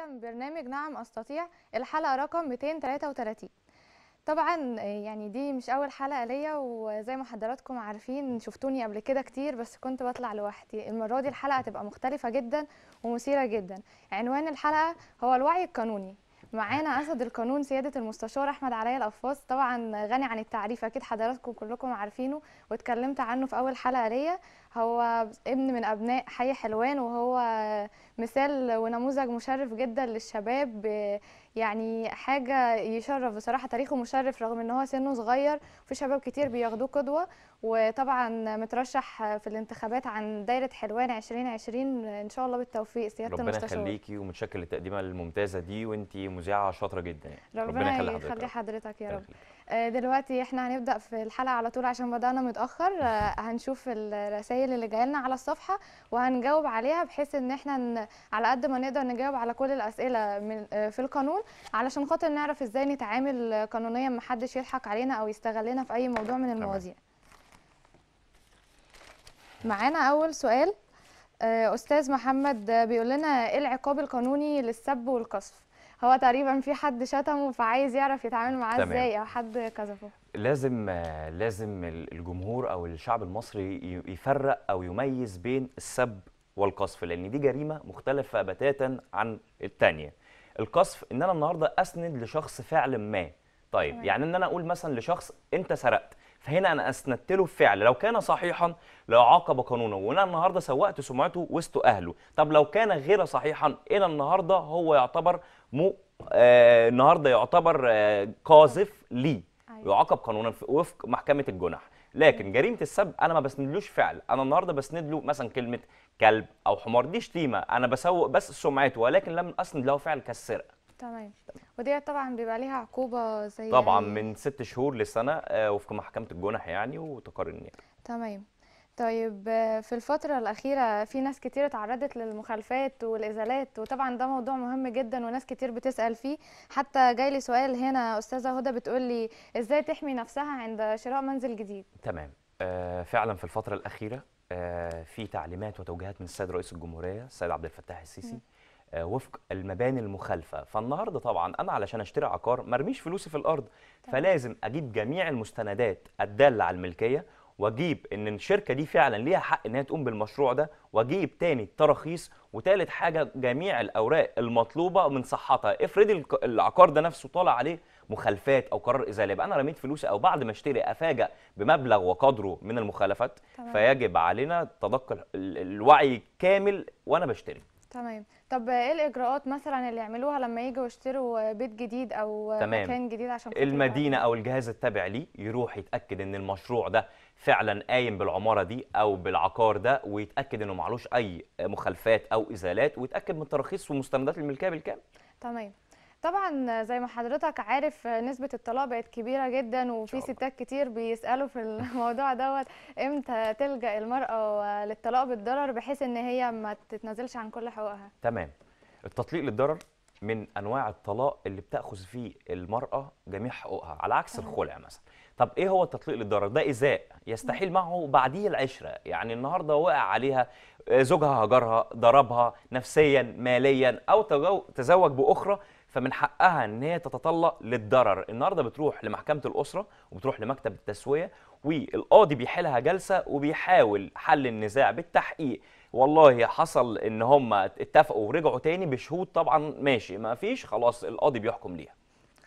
جديدة من برنامج نعم أستطيع الحلقة رقم 233 طبعا يعني دي مش أول حلقة ليا وزي ما حضراتكم عارفين شفتوني قبل كده كتير بس كنت بطلع لوحدي المرة دي الحلقة هتبقى مختلفة جدا ومثيرة جدا عنوان الحلقة هو الوعي القانوني معانا اسد القانون سياده المستشار احمد علي القفاص طبعا غني عن التعريف اكيد حضراتكم كلكم عارفينه واتكلمت عنه في اول حلقه ليا هو ابن من ابناء حي حلوان وهو مثال ونموذج مشرف جدا للشباب يعني حاجه يشرف بصراحه تاريخه مشرف رغم ان هو سنه صغير في شباب كتير بياخدوه قدوه وطبعا مترشح في الانتخابات عن دايره حلوان 2020 ان شاء الله بالتوفيق سياده ربنا المستشار ربنا يخليكي ومتشكر للتقديمه الممتازه دي وانت مذيعه شاطره جدا يعني. ربنا, ربنا يخلي حضرتك يا رب آه، دلوقتي احنا هنبدا في الحلقه على طول عشان بدانا متاخر آه، هنشوف الرسائل اللي جايه لنا على الصفحه وهنجاوب عليها بحيث ان احنا على قد ما نقدر نجاوب على كل الاسئله من آه، في القانون علشان خاطر نعرف ازاي نتعامل قانونيا محدش يضحك علينا او يستغلنا في اي موضوع من المواضيع معانا اول سؤال آه، استاذ محمد بيقول لنا ايه العقاب القانوني للسب والقصف هو تقريبا في حد شتمه فعايز يعرف يتعامل معاه ازاي او حد قذفه لازم لازم الجمهور او الشعب المصري يفرق او يميز بين السب والقصف لان دي جريمه مختلفه بتاتا عن الثانيه القصف ان انا النهارده اسند لشخص فعل ما طيب يعني ان انا اقول مثلا لشخص انت سرقت فهنا انا اسندت له فعل لو كان صحيحا لعاقب قانونا وانا النهارده سوقت سمعته وسط اهله طب لو كان غير صحيحا الى النهارده هو يعتبر مو آه النهارده يعتبر آه قاذف ليه أيوة. يعاقب قانونا وفق محكمه الجنح لكن أيوة. جريمه السب انا ما بسندلوش فعل انا النهارده بسند له مثلا كلمه كلب او حمار دي شتيمه انا بسوق بس سمعته ولكن لم اسند له فعل كالسرقه تمام ودي طبعا بيبقى ليها عقوبه زي طبعا يعني... من ست شهور لسنه آه، وفق محكمه الجنح يعني وتقارن يعني تمام طيب في الفترة الأخيرة في ناس كتير اتعرضت للمخالفات والإزالات وطبعا ده موضوع مهم جدا وناس كتير بتسأل فيه حتى جاي لي سؤال هنا أستاذة هدى بتقول لي إزاي تحمي نفسها عند شراء منزل جديد تمام آه فعلا في الفترة الأخيرة آه في تعليمات وتوجيهات من السيد رئيس الجمهورية السيد عبد الفتاح السيسي م. آه، وفق المباني المخالفه فالنهارده طبعا انا علشان اشتري عقار مرميش فلوسي في الارض فلازم اجيب جميع المستندات الداله على الملكيه واجيب ان الشركه دي فعلا ليها حق ان هي تقوم بالمشروع ده واجيب تاني تراخيص وتالت حاجه جميع الاوراق المطلوبه من صحتها افرض العقار ده نفسه طالع عليه مخالفات او قرار ازاله يبقى انا رميت فلوسي او بعد ما اشتري افاجئ بمبلغ وقدره من المخالفات طبعا. فيجب علينا تدقق الوعي كامل وانا بشتري تمام طب ايه الاجراءات مثلا اللي يعملوها لما يجوا يشتروا بيت جديد او تمام. مكان جديد عشان المدينه او الجهاز التابع ليه يروح يتاكد ان المشروع ده فعلا قايم بالعماره دي او بالعقار ده ويتاكد انه معلوش اي مخالفات او ازالات ويتاكد من تراخيص ومستندات الملكيه بالكامل تمام طبعا زي ما حضرتك عارف نسبة الطلاق بقت كبيرة جدا وفي ستات كتير بيسألوا في الموضوع دوت امتى تلجأ المرأة للطلاق بالضرر بحيث ان هي ما تتنازلش عن كل حقوقها تمام التطليق للضرر من انواع الطلاق اللي بتاخذ فيه المرأة جميع حقوقها على عكس الخلع مثلا طب ايه هو التطليق للضرر ده ازاء يستحيل معه بعديه العشره يعني النهارده وقع عليها زوجها هجرها ضربها نفسيا ماليا او تزوج باخرى فمن حقها ان هي تتطلق للضرر النهارده بتروح لمحكمه الاسره وبتروح لمكتب التسويه والقاضي بيحلها جلسه وبيحاول حل النزاع بالتحقيق والله حصل ان هم اتفقوا ورجعوا تاني بشهود طبعا ماشي ما فيش خلاص القاضي بيحكم ليها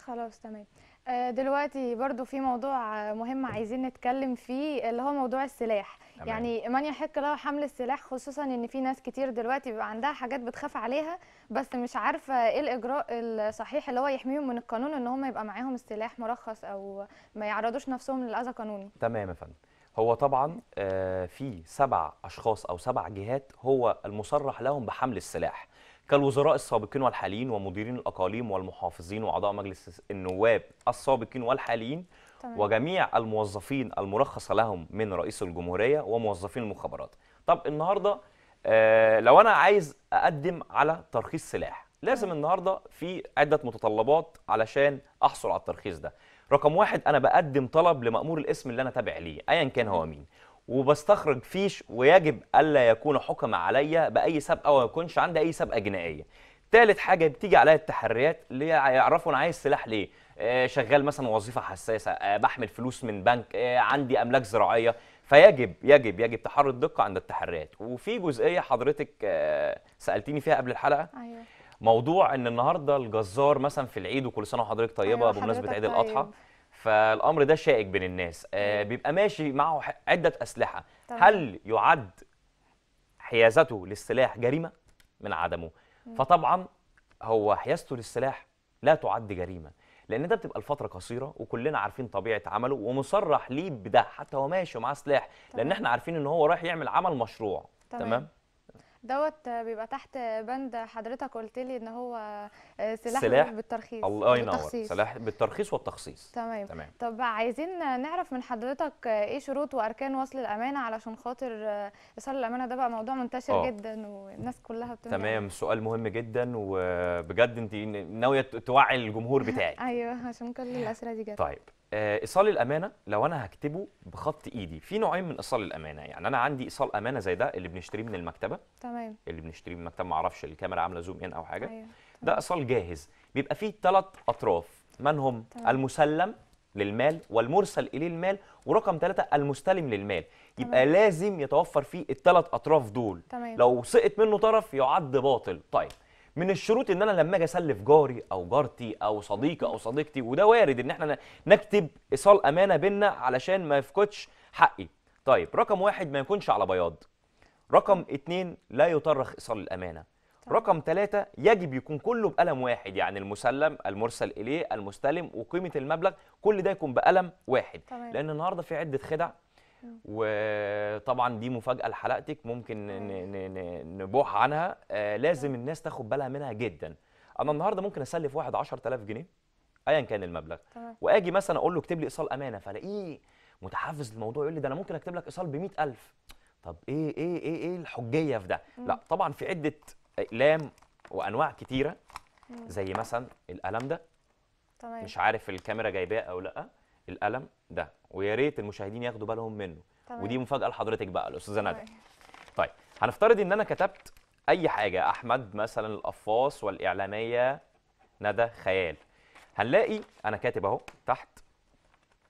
خلاص تمام آه، دلوقتي برضو في موضوع مهم عايزين نتكلم فيه اللي هو موضوع السلاح أمان. يعني من يحق له حمل السلاح خصوصا ان في ناس كتير دلوقتي بيبقى عندها حاجات بتخاف عليها بس مش عارفه ايه الاجراء الصحيح اللي هو يحميهم من القانون ان هم يبقى معاهم السلاح مرخص او ما يعرضوش نفسهم للاذى قانوني تمام يا فندم هو طبعا آه، في سبع اشخاص او سبع جهات هو المصرح لهم بحمل السلاح كالوزراء السابقين والحاليين ومديرين الأقاليم والمحافظين وأعضاء مجلس النواب السابقين والحاليين وجميع الموظفين المرخص لهم من رئيس الجمهورية وموظفين المخابرات طب النهاردة آه لو أنا عايز أقدم على ترخيص سلاح لازم النهاردة في عدة متطلبات علشان أحصل على الترخيص ده رقم واحد أنا بقدم طلب لمأمور الاسم اللي أنا تابع ليه أيا كان هو مين وبستخرج فيش ويجب الا يكون حكم عليا باي سبقه وما يكونش عندي اي سبقه جنائيه ثالث حاجه بتيجي عليا التحريات اللي يعرفوا انا عايز سلاح ليه آه، شغال مثلا وظيفه حساسه آه، بحمل فلوس من بنك آه، عندي املاك زراعيه فيجب يجب يجب تحري الدقه عند التحريات وفي جزئيه حضرتك سالتيني فيها قبل الحلقه أيوة. موضوع ان النهارده الجزار مثلا في العيد وكل سنه وحضرتك طيبه أيوة بمناسبه عيد الاضحى طيب. فالامر ده شائك بين الناس آه بيبقى ماشي معه عده اسلحه طبعا. هل يعد حيازته للسلاح جريمه من عدمه مم. فطبعا هو حيازته للسلاح لا تعد جريمه لان ده بتبقى الفتره قصيره وكلنا عارفين طبيعه عمله ومصرح ليه بده حتى هو ماشي ومعاه سلاح لان احنا عارفين ان هو رايح يعمل عمل مشروع طبعا. تمام؟ دوت بيبقى تحت بند حضرتك قلت لي ان هو آه، سلاح, سلاح بالترخيص الله ينور سلاح بالترخيص والتخصيص تمام. تمام طب عايزين نعرف من حضرتك آه، ايه شروط واركان وصل الامانه علشان خاطر ايصال آه، الامانه ده بقى موضوع منتشر أوه. جدا والناس كلها بتمنع تمام سؤال مهم جدا وبجد انت ناويه توعي الجمهور بتاعي ايوه عشان كل الاسئله دي جت طيب آه، ايصال الامانه لو انا هكتبه بخط ايدي في نوعين من ايصال الامانه يعني انا عندي ايصال امانه زي ده اللي بنشتريه من المكتبه تمام اللي بنشتريه من المكتبه ما اعرفش الكاميرا عامله زوم ان او حاجه أيوة. ده ايصال جاهز بيبقى فيه ثلاث اطراف من هم تمام. المسلم للمال والمرسل اليه المال ورقم ثلاثة المستلم للمال يبقى تمام. لازم يتوفر فيه الثلاث اطراف دول تمام. لو سقط منه طرف يعد باطل طيب من الشروط ان انا لما اجي اسلف جاري او جارتي او صديقي او صديقتي وده وارد ان احنا نكتب ايصال امانه بينا علشان ما يفقدش حقي طيب رقم واحد ما يكونش على بياض رقم اثنين لا يطرخ ايصال الامانه طيب. رقم ثلاثة يجب يكون كله بقلم واحد يعني المسلم المرسل إليه المستلم وقيمة المبلغ كل ده يكون بقلم واحد طيب. لأن النهاردة في عدة خدع وطبعا دي مفاجاه لحلقتك ممكن نبوح عنها آه، لازم الناس تاخد بالها منها جدا انا النهارده ممكن اسلف واحد 10000 جنيه ايا كان المبلغ واجي مثلا اقول له اكتب لي ايصال امانه فلاقيه متحفز للموضوع يقول لي ده انا ممكن اكتب لك ايصال ب 100000 طب ايه ايه ايه ايه الحجيه في ده لا طبعا في عده اقلام وانواع كتيره زي مثلا القلم ده تمام. مش عارف الكاميرا جايباه او لا القلم ده ويا ريت المشاهدين ياخدوا بالهم منه طبعا. ودي مفاجاه لحضرتك بقى الاستاذه ندى طيب هنفترض ان انا كتبت اي حاجه احمد مثلا القفاص والاعلاميه ندى خيال هنلاقي انا كاتب اهو تحت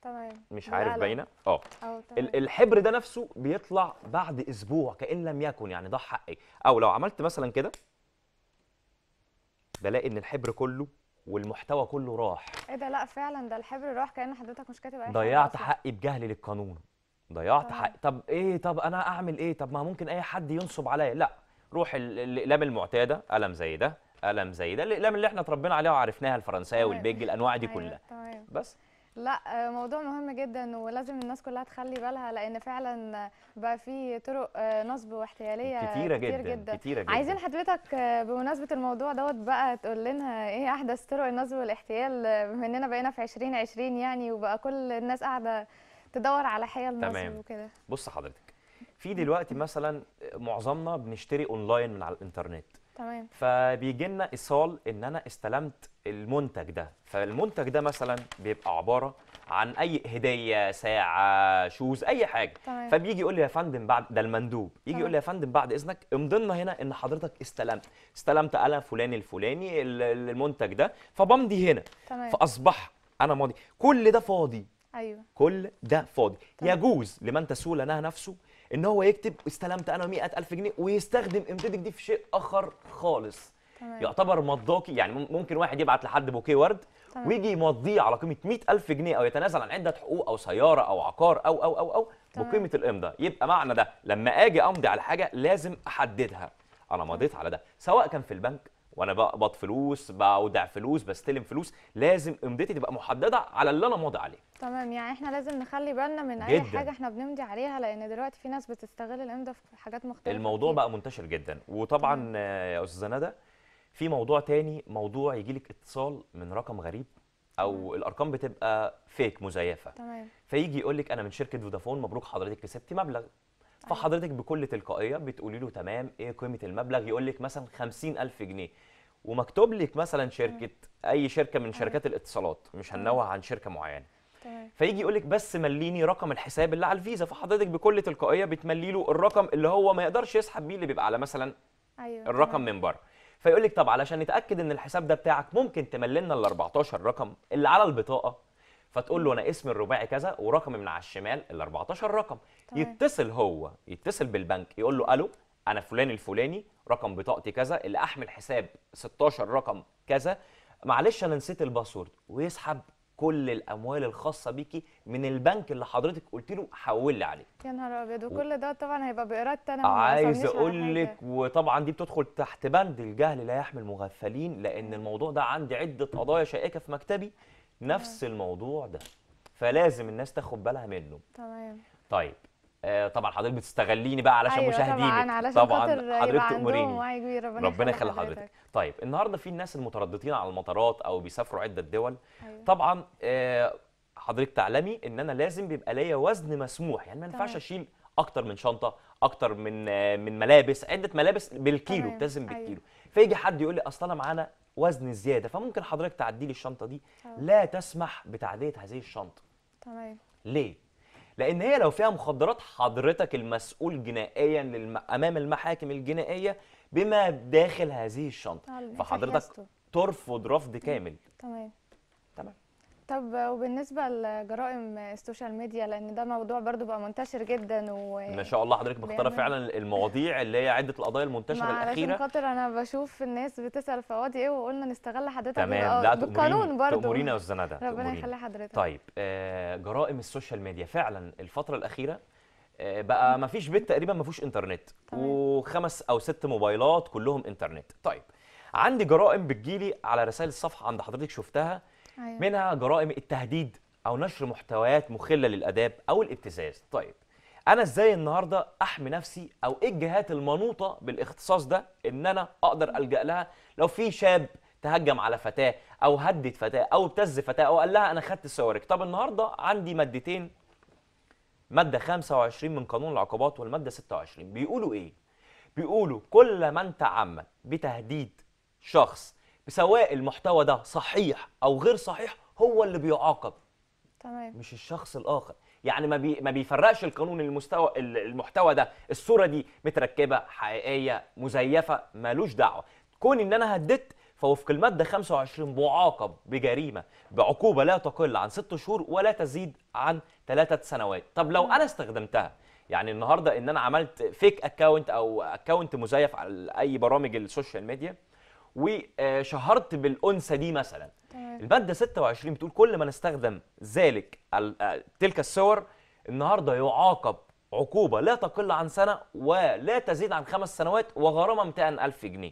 تمام مش عارف باينه اه الحبر ده نفسه بيطلع بعد اسبوع كان لم يكن يعني ده حقي او لو عملت مثلا كده بلاقي ان الحبر كله والمحتوى كله راح ايه ده لا فعلا ده الحبر راح كان حضرتك مش كاتب اي حاجه ضيعت حقي بجهلي للقانون ضيعت طيب. حقي طب ايه طب انا اعمل ايه طب ما ممكن اي حد ينصب عليا لا روح الاقلام المعتاده قلم زي ده قلم زي ده الاقلام اللي احنا اتربينا عليها وعرفناها الفرنساوي والبيج الانواع دي أيوه، كلها بس لا آه، موضوع مهم جدا ولازم الناس كلها تخلي بالها لان فعلا بقى في طرق آه، نصب واحتياليه كتيره كتير جدا, جدا. كتيره جدا عايزين حضرتك آه، بمناسبه الموضوع دوت بقى تقول لنا ايه احدث طرق النصب والاحتيال بما اننا بقينا في 2020 يعني وبقى كل الناس قاعده تدور على حيل نصب وكده بص حضرتك في دلوقتي مثلا معظمنا بنشتري اونلاين من على الانترنت تمام فبيجي لنا ايصال ان انا استلمت المنتج ده فالمنتج ده مثلا بيبقى عباره عن اي هديه ساعه شوز اي حاجه تمام. فبيجي يقول لي يا فندم بعد ده المندوب يجي تمام. يقول لي يا فندم بعد اذنك امضينا هنا ان حضرتك استلمت استلمت انا فلان الفلاني المنتج ده فبمضي هنا تمام. فاصبح انا ماضي كل ده فاضي ايوه كل ده فاضي تمام. يجوز لمن تسول لها نفسه ان هو يكتب استلمت انا 100000 جنيه ويستخدم امتدك دي في شيء اخر خالص تمام. يعتبر مضاكي يعني ممكن واحد يبعت لحد بوكيه ورد تمام. ويجي يمضيه على قيمه 100000 جنيه او يتنازل عن عده حقوق او سياره او عقار او او او او بقيمه الامضاء يبقى معنى ده لما اجي امضي على حاجه لازم احددها انا مضيت على ده سواء كان في البنك وانا بقبض فلوس بودع فلوس بستلم فلوس لازم امضتي تبقى محدده على اللي انا ماضي عليه تمام يعني احنا لازم نخلي بالنا من اي جداً. حاجه احنا بنمضي عليها لان دلوقتي في ناس بتستغل الامضاء في حاجات مختلفه الموضوع كتير. بقى منتشر جدا وطبعا تمام. يا استاذه ندى في موضوع تاني موضوع يجي لك اتصال من رقم غريب او مم. الارقام بتبقى فيك مزيفه تمام فيجي يقول لك انا من شركه فودافون مبروك حضرتك كسبتي مبلغ طيب. فحضرتك بكل تلقائيه بتقولي له تمام ايه قيمه المبلغ يقول لك مثلا 50000 جنيه ومكتوب لك مثلا شركه اي شركه من شركات الاتصالات مش هنوه عن شركه معينه فيجي يقول لك بس مليني رقم الحساب اللي على الفيزا فحضرتك بكل تلقائيه بتملي له الرقم اللي هو ما يقدرش يسحب بيه اللي بيبقى على مثلا أيوة. الرقم من بره فيقول لك طب علشان نتاكد ان الحساب ده بتاعك ممكن تملي لنا ال 14 رقم اللي على البطاقه فتقول له انا اسم الرباعي كذا ورقم من على الشمال ال 14 رقم طيب. يتصل هو يتصل بالبنك يقول له الو انا فلان الفلاني رقم بطاقتي كذا اللي احمل حساب 16 رقم كذا معلش انا نسيت الباسورد ويسحب كل الاموال الخاصه بيكي من البنك اللي حضرتك قلت له حول لي عليه يا نهار ابيض وكل ده طبعا هيبقى بارادتي انا عايز اقول لك وطبعا دي بتدخل تحت بند الجهل لا يحمل مغفلين لان الموضوع ده عندي عده قضايا شائكه في مكتبي نفس الموضوع ده فلازم الناس تاخد بالها منه تمام طيب آه طبعا حضرتك بتستغليني بقى علشان أيوة مشاهديني طبعا علشان طبعا حضرتك تأمريني ربنا, ربنا يخلي حضرتك. حضرتك طيب النهارده في الناس المترددين على المطارات او بيسافروا عده دول أيوة. طبعا آه حضرتك تعلمي ان انا لازم بيبقى ليا وزن مسموح يعني ما ينفعش اشيل اكتر من شنطه اكتر من آه، من ملابس عده ملابس بالكيلو بتزن أيوة. بالكيلو أيوة. فيجي حد يقول لي اصل انا معانا وزن زياده فممكن حضرتك تعدي لي الشنطه دي لا تسمح بتعديه هذه الشنطه تمام ليه لان هي لو فيها مخدرات حضرتك المسؤول جنائيا امام المحاكم الجنائيه بما داخل هذه الشنطه نعم، فحضرتك ترفض رفض كامل تمام طب وبالنسبه لجرائم السوشيال ميديا لان ده موضوع برضو بقى منتشر جدا و ما شاء الله حضرتك مختاره فعلا المواضيع اللي هي عده القضايا المنتشره الاخيره علشان خاطر انا بشوف الناس بتسال فوادي ايه وقلنا نستغل حضرتك تمام لا بالقانون برضو تأمرينا يا أستاذة ندى ربنا يخلي حضرتك طيب آه، جرائم السوشيال ميديا فعلا الفتره الاخيره آه، بقى ما فيش بيت تقريبا ما فيهوش انترنت طيب. وخمس او ست موبايلات كلهم انترنت طيب عندي جرائم بتجيلي على رسائل الصفحه عند حضرتك شفتها أيوة. منها جرائم التهديد او نشر محتويات مخله للاداب او الابتزاز طيب انا ازاي النهارده احمي نفسي او ايه الجهات المنوطه بالاختصاص ده ان انا اقدر الجا لها لو في شاب تهجم على فتاه او هدد فتاه او ابتز فتاه او قال لها انا خدت صورك طب النهارده عندي مادتين ماده 25 من قانون العقوبات والماده 26 بيقولوا ايه بيقولوا كل من تعمد بتهديد شخص سواء المحتوى ده صحيح او غير صحيح هو اللي بيعاقب تمام مش الشخص الاخر يعني ما, بي ما بيفرقش القانون المستوى المحتوى ده الصوره دي متركبه حقيقيه مزيفه مالوش دعوه كون ان انا هددت فوفق المادة 25 معاقب بجريمة بعقوبة لا تقل عن 6 شهور ولا تزيد عن 3 سنوات طب لو أنا استخدمتها يعني النهاردة إن أنا عملت فيك اكونت أو اكونت مزيف على أي برامج السوشيال ميديا وشهرت بالانثى دي مثلا تمام. الماده 26 بتقول كل من استخدم ذلك تلك الصور النهارده يعاقب عقوبه لا تقل عن سنه ولا تزيد عن خمس سنوات وغرامه 200000 جنيه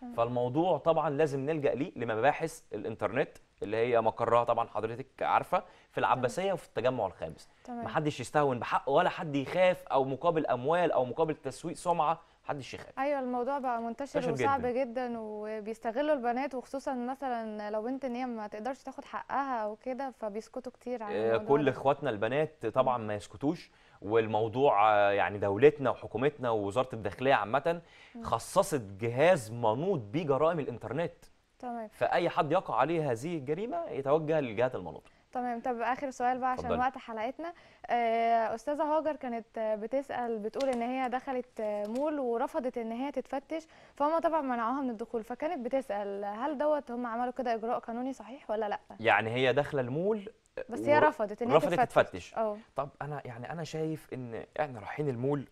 تمام. فالموضوع طبعا لازم نلجا ليه لمباحث الانترنت اللي هي مقرها طبعا حضرتك عارفه في العباسيه وفي التجمع الخامس محدش يستهون بحق ولا حد يخاف او مقابل اموال او مقابل تسويق سمعه محدش يخاف ايوه الموضوع بقى منتشر وصعب جداً. جدا وبيستغلوا البنات وخصوصا مثلا لو بنت ان هي ما تقدرش تاخد حقها وكده فبيسكتوا كتير عن آه، الموضوع كل اخواتنا البنات طبعا ما يسكتوش والموضوع آه، يعني دولتنا وحكومتنا ووزاره الداخليه عامه خصصت جهاز منوط بجرائم الانترنت تمام فاي حد يقع عليه هذه الجريمه يتوجه للجهات المنوطه تمام طب اخر سؤال بقى عشان وقت حلقتنا آه، استاذه هاجر كانت آه، بتسال بتقول ان هي دخلت آه، مول ورفضت ان هي تتفتش فهم طبعا منعوها من الدخول فكانت بتسال هل دوت هم عملوا كده اجراء قانوني صحيح ولا لا يعني هي داخله المول بس هي رفضت ان هي رفضت تتفتش, تتفتش. طب انا يعني انا شايف ان احنا رايحين المول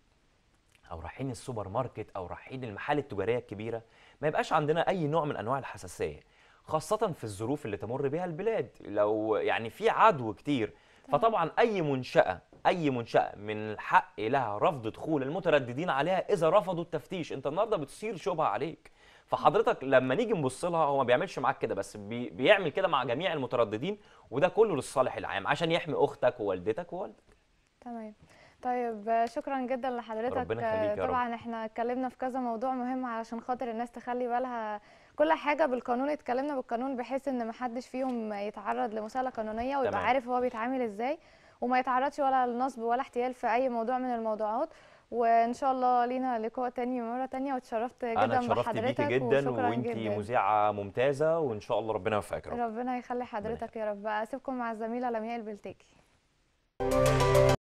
او رايحين السوبر ماركت او رايحين المحال التجاريه الكبيره ما يبقاش عندنا اي نوع من انواع الحساسيه خاصه في الظروف اللي تمر بها البلاد لو يعني في عدو كتير فطبعا اي منشاه اي منشاه من الحق لها رفض دخول المترددين عليها اذا رفضوا التفتيش انت النهارده بتصير شبهه عليك فحضرتك لما نيجي نبص لها هو ما بيعملش معاك كده بس بي بيعمل كده مع جميع المترددين وده كله للصالح العام عشان يحمي اختك ووالدتك ووالدك تمام طيب شكرا جدا لحضرتك ربنا يخليك يا رب. طبعا احنا اتكلمنا في كذا موضوع مهم علشان خاطر الناس تخلي بالها كل حاجه بالقانون اتكلمنا بالقانون بحيث ان ما حدش فيهم يتعرض لمساله قانونيه ويبقى عارف هو بيتعامل ازاي وما يتعرضش ولا لنصب ولا احتيال في اي موضوع من الموضوعات وان شاء الله لينا لقاء تاني مره تانية واتشرفت جدا أنا اتشرفت بيكي جدا وانت مذيعه ممتازه وان شاء الله ربنا يوفقك ربنا يخلي حضرتك يا رب اسيبكم مع الزميله لمياء البلتكي